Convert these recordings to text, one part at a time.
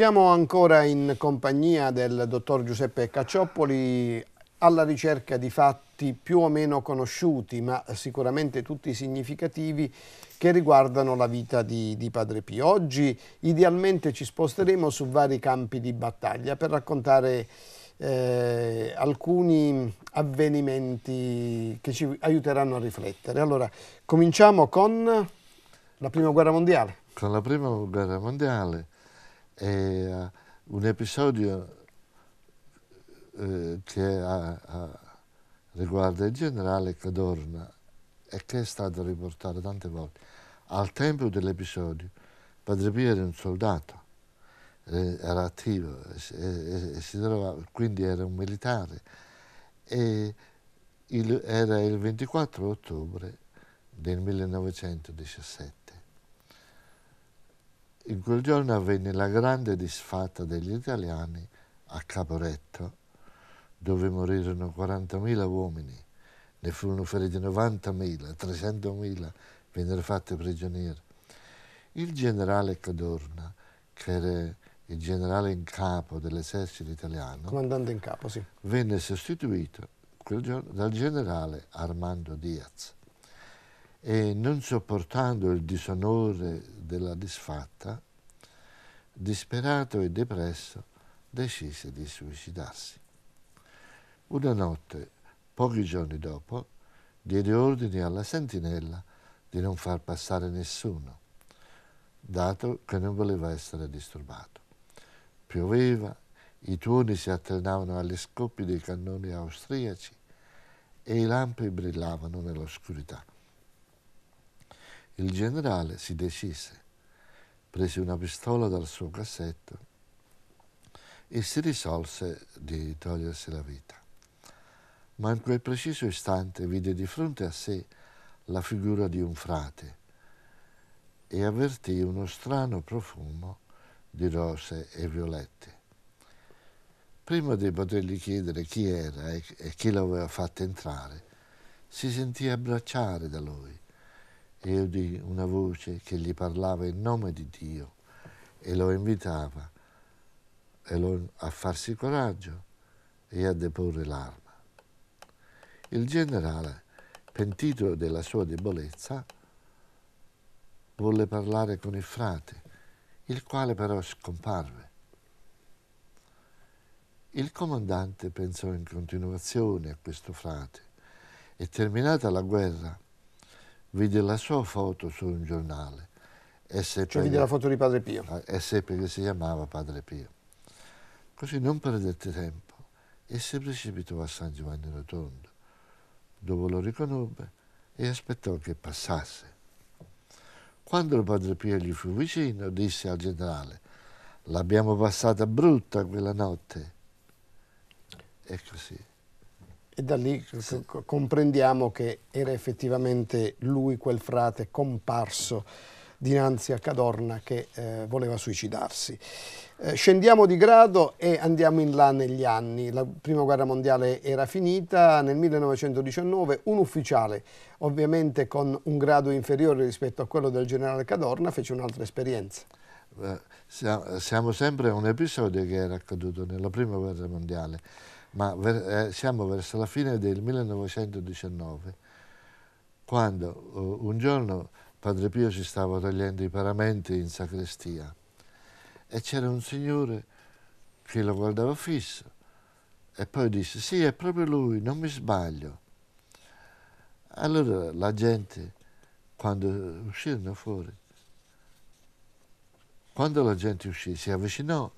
Siamo ancora in compagnia del dottor Giuseppe Cacciopoli alla ricerca di fatti più o meno conosciuti, ma sicuramente tutti significativi, che riguardano la vita di, di Padre Pio. Oggi idealmente ci sposteremo su vari campi di battaglia per raccontare eh, alcuni avvenimenti che ci aiuteranno a riflettere. Allora, cominciamo con la Prima Guerra Mondiale. Con la Prima Guerra Mondiale è eh, un episodio eh, che riguarda il generale Cadorna e che è stato riportato tante volte. Al tempo dell'episodio, Padre Pio era un soldato, eh, era attivo, e, e, trovava, quindi era un militare. E il, era il 24 ottobre del 1917 in quel giorno avvenne la grande disfatta degli italiani a Caporetto, dove morirono 40.000 uomini, ne furono feriti 90.000, 300.000 vennero fatti prigionieri. Il generale Cadorna, che era il generale in capo dell'esercito italiano, comandante in capo, sì. venne sostituito quel giorno dal generale Armando Diaz e non sopportando il disonore della disfatta, disperato e depresso, decise di suicidarsi. Una notte, pochi giorni dopo, diede ordine alla sentinella di non far passare nessuno, dato che non voleva essere disturbato. Pioveva, i tuoni si alternavano agli scoppi dei cannoni austriaci e i lampi brillavano nell'oscurità. Il generale si decise, prese una pistola dal suo cassetto e si risolse di togliersi la vita. Ma in quel preciso istante vide di fronte a sé la figura di un frate e avvertì uno strano profumo di rose e violette. Prima di potergli chiedere chi era e chi lo aveva fatto entrare, si sentì abbracciare da lui e udì una voce che gli parlava in nome di Dio e lo invitava e lo, a farsi coraggio e a deporre l'arma. Il generale, pentito della sua debolezza, volle parlare con il frate, il quale però scomparve. Il comandante pensò in continuazione a questo frate e terminata la guerra vide la sua foto su un giornale. E cioè vide la foto di Padre Pio. E ah, seppe che si chiamava Padre Pio. Così non perdette tempo e si precipitò a San Giovanni Rotondo, dove lo riconobbe e aspettò che passasse. Quando Padre Pio gli fu vicino, disse al generale, l'abbiamo passata brutta quella notte. E così. E da lì comprendiamo che era effettivamente lui quel frate comparso dinanzi a Cadorna che eh, voleva suicidarsi. Eh, scendiamo di grado e andiamo in là negli anni. La Prima Guerra Mondiale era finita, nel 1919 un ufficiale, ovviamente con un grado inferiore rispetto a quello del generale Cadorna, fece un'altra esperienza. Siamo sempre a un episodio che era accaduto nella Prima Guerra Mondiale ma ver, eh, siamo verso la fine del 1919, quando uh, un giorno Padre Pio si stava togliendo i paramenti in sacrestia e c'era un signore che lo guardava fisso e poi disse sì è proprio lui, non mi sbaglio. Allora la gente, quando uscirono fuori, quando la gente uscì si avvicinò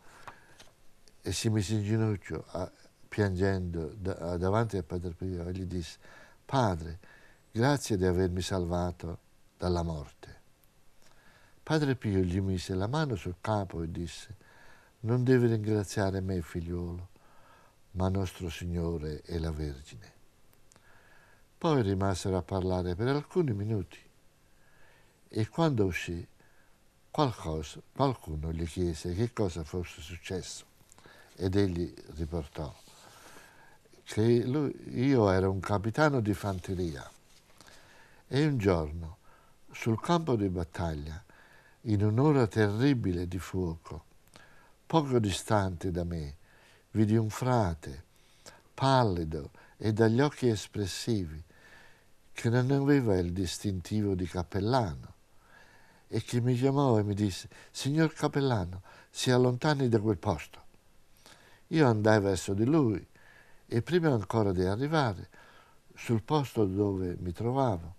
e si mise in ginocchio piangendo da, ah, davanti a Padre Pio e gli disse, Padre, grazie di avermi salvato dalla morte. Padre Pio gli mise la mano sul capo e disse, non devi ringraziare me figliuolo, ma nostro Signore e la Vergine. Poi rimasero a parlare per alcuni minuti e quando uscì qualcosa, qualcuno gli chiese che cosa fosse successo ed egli riportò che lui, io ero un capitano di fanteria e un giorno sul campo di battaglia, in un'ora terribile di fuoco, poco distante da me, vidi un frate, pallido e dagli occhi espressivi, che non aveva il distintivo di cappellano e che mi chiamò e mi disse, signor cappellano, si allontani da quel posto. Io andai verso di lui e prima ancora di arrivare sul posto dove mi trovavo,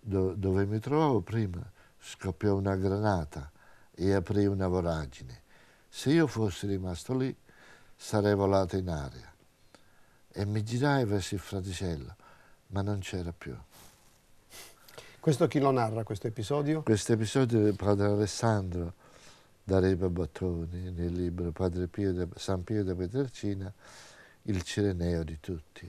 do, dove mi trovavo prima, scoppiò una granata e aprì una voragine. Se io fossi rimasto lì, sarei volato in aria. E mi girai verso il fraticello, ma non c'era più. Questo chi lo narra, questo episodio? Questo episodio del padre Alessandro da Reba Battoni nel libro Padre Pio de, San Pio da Petercina il Cireneo di tutti.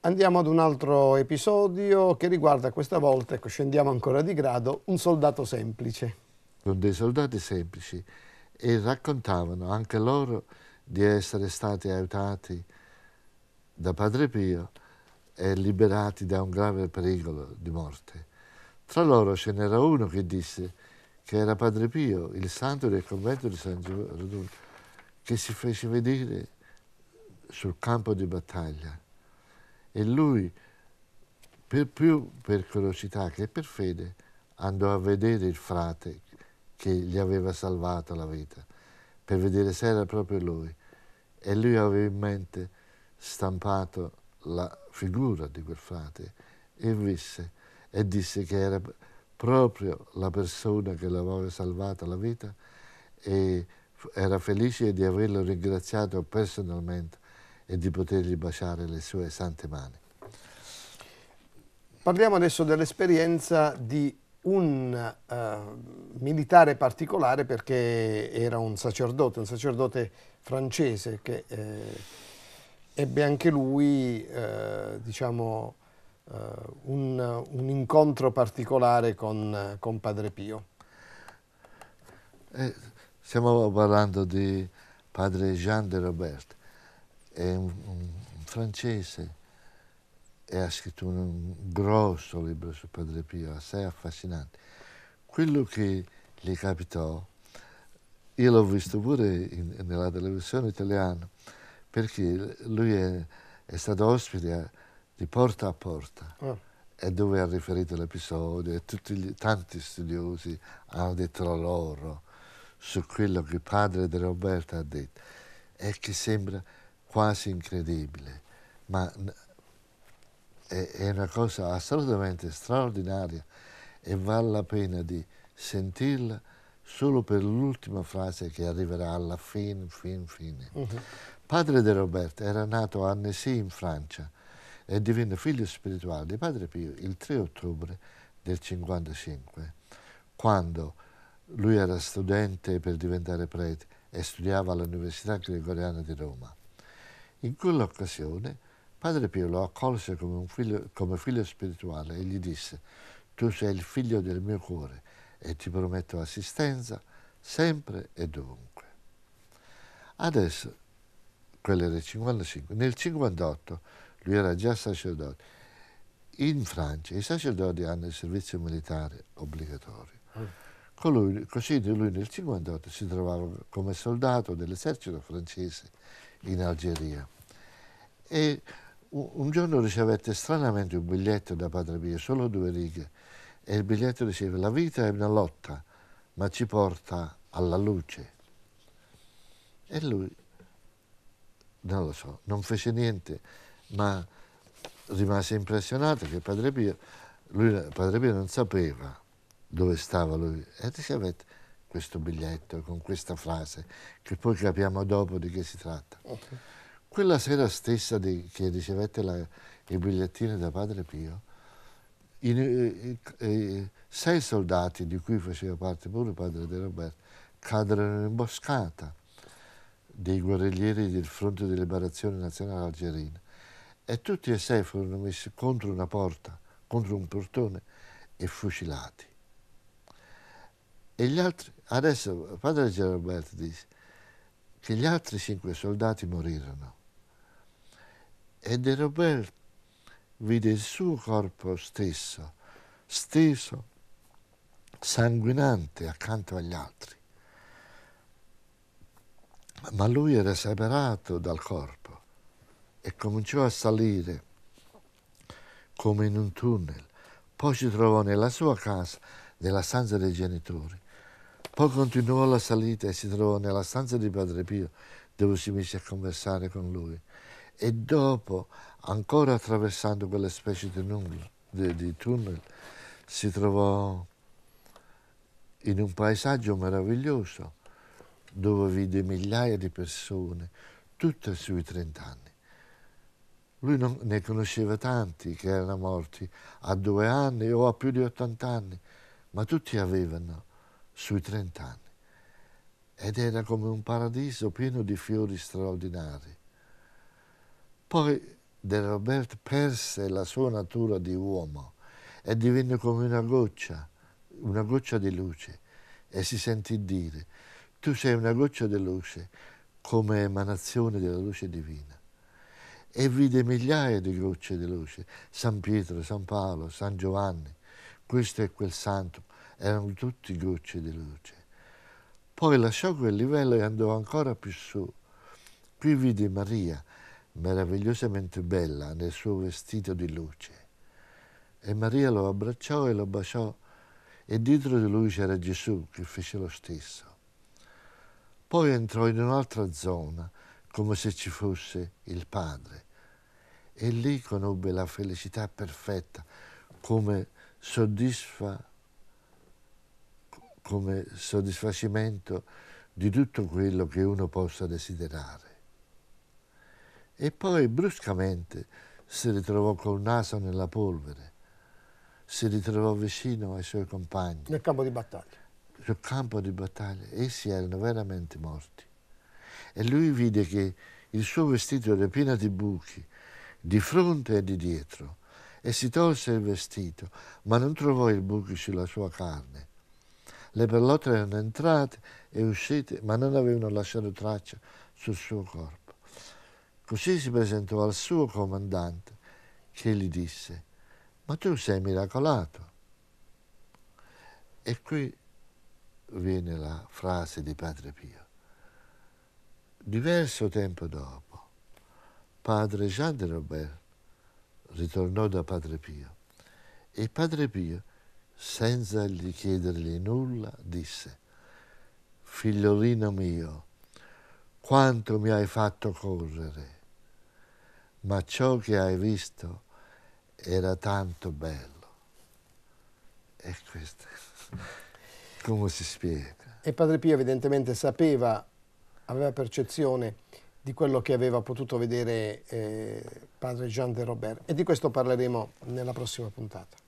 Andiamo ad un altro episodio che riguarda questa volta, ecco scendiamo ancora di grado, un soldato semplice. Con dei soldati semplici e raccontavano anche loro di essere stati aiutati da Padre Pio e liberati da un grave pericolo di morte. Tra loro ce n'era uno che disse che era Padre Pio, il santo del convento di San Giovanni, che si fece vedere sul campo di battaglia e lui, per più per curiosità che per fede, andò a vedere il frate che gli aveva salvato la vita, per vedere se era proprio lui. E lui aveva in mente stampato la figura di quel frate e visse e disse che era proprio la persona che l'aveva salvata la vita e era felice di averlo ringraziato personalmente e di potergli baciare le sue sante mani. Parliamo adesso dell'esperienza di un uh, militare particolare perché era un sacerdote, un sacerdote francese che eh, ebbe anche lui eh, diciamo, eh, un, un, incontro particolare con, con Padre Pio. Eh, stiamo parlando di Padre Jean de Robert, è un, un francese e ha scritto un, un grosso libro su Padre Pio, assai affascinante. Quello che gli capitò, io l'ho visto pure in, nella televisione italiana, perché lui è, è stato ospite di porta a porta. Oh. E dove ha riferito l'episodio e tutti gli, tanti studiosi hanno detto la loro su quello che padre di Roberto ha detto. E che sembra quasi incredibile, ma è, è una cosa assolutamente straordinaria e vale la pena di sentirla solo per l'ultima frase che arriverà alla fin, fin, fine. Uh mm-hmm. -huh. Padre De Roberto era nato a Annecy in Francia e divenne figlio spirituale di Padre Pio il 3 ottobre del 55, quando lui era studente per diventare prete e studiava all'Università Gregoriana di Roma. In quell'occasione Padre Pio lo accolse come figlio, come figlio spirituale e gli disse, tu sei il figlio del mio cuore e ti prometto assistenza sempre e dovunque. Adesso, quello del 55, nel 58 lui era già sacerdote. In Francia i sacerdoti hanno il servizio militare obbligatorio. Ah. Colui, così lui nel 58 si trovava come soldato dell'esercito francese in Algeria e un giorno ricevette stranamente un biglietto da Padre Pio, solo due righe, e il biglietto diceva la vita è una lotta, ma ci porta alla luce. E lui, non lo so, non fece niente, ma rimase impressionato che Padre Pio, lui, Padre Pio non sapeva dove stava lui e ricevette questo biglietto con questa frase che poi capiamo dopo di che si tratta. Okay. Quella sera stessa di, che ricevette la, il bigliettino da Padre Pio, in, in, eh, in, eh, eh, sei soldati di cui faceva parte pure il Padre De Roberto caddero in un'imboscata dei guerriglieri del Fronte di Liberazione Nazionale Algerina e tutti e sei furono messi contro una porta, contro un portone e fucilati. E gli altri, adesso padre Geralberto dice che gli altri cinque soldati morirono. E De Robert vide il suo corpo stesso, steso, sanguinante accanto agli altri. Ma lui era separato dal corpo e cominciò a salire come in un tunnel. Poi si trovò nella sua casa, nella stanza dei genitori. Poi continuò la salita e si trovò nella stanza di Padre Pio, dove si mise a conversare con lui e dopo, ancora attraversando quelle specie di, nulla, di, di tunnel, si trovò in un paesaggio meraviglioso dove vide migliaia di persone, tutte sui 30 anni. Lui non, ne conosceva tanti che erano morti a due anni o a più di 80 anni, ma tutti avevano sui 30 anni. Ed era come un paradiso pieno di fiori straordinari. Poi De Robert perse la sua natura di uomo e divenne come una goccia, una goccia di luce e si sentì dire tu sei una goccia di luce come emanazione della luce divina e vide migliaia di gocce di luce, San Pietro, San Paolo, San Giovanni, questo e quel santo, erano tutti gocce di luce. Poi lasciò quel livello e andò ancora più su. Qui vide Maria, meravigliosamente bella nel suo vestito di luce. E Maria lo abbracciò e lo baciò e dietro di lui c'era Gesù che fece lo stesso. Poi entrò in un'altra zona, come se ci fosse il Padre, e lì conobbe la felicità perfetta, come soddisfa come soddisfacimento di tutto quello che uno possa desiderare e poi bruscamente si ritrovò col naso nella polvere, si ritrovò vicino ai suoi compagni. Nel campo di battaglia. Sul campo di battaglia, essi erano veramente morti. E lui vide che il suo vestito era pieno di buchi, di fronte e di dietro, e si tolse il vestito, ma non trovò i buchi sulla sua carne. Le perlotte erano entrate e uscite, ma non avevano lasciato traccia sul suo corpo. Così si presentò al suo comandante, che gli disse, ma tu sei miracolato. E qui viene la frase di Padre Pio. Diverso tempo dopo, padre Jean de Robert ritornò da Padre Pio e Padre Pio, senza gli chiedergli nulla, disse, figliolino mio, quanto mi hai fatto correre, ma ciò che hai visto era tanto bello. E questo come si spiega? E Padre Pio evidentemente sapeva, aveva percezione di quello che aveva potuto vedere eh, Padre Jean de Robert e di questo parleremo nella prossima puntata.